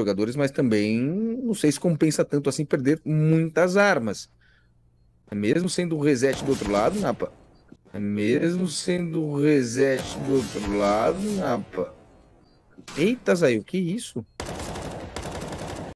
jogadores, mas também não sei se compensa tanto assim perder muitas armas. É mesmo sendo um reset do outro lado, Napa. É mesmo sendo um reset do outro lado, Napa. Eita, Zayu, que isso?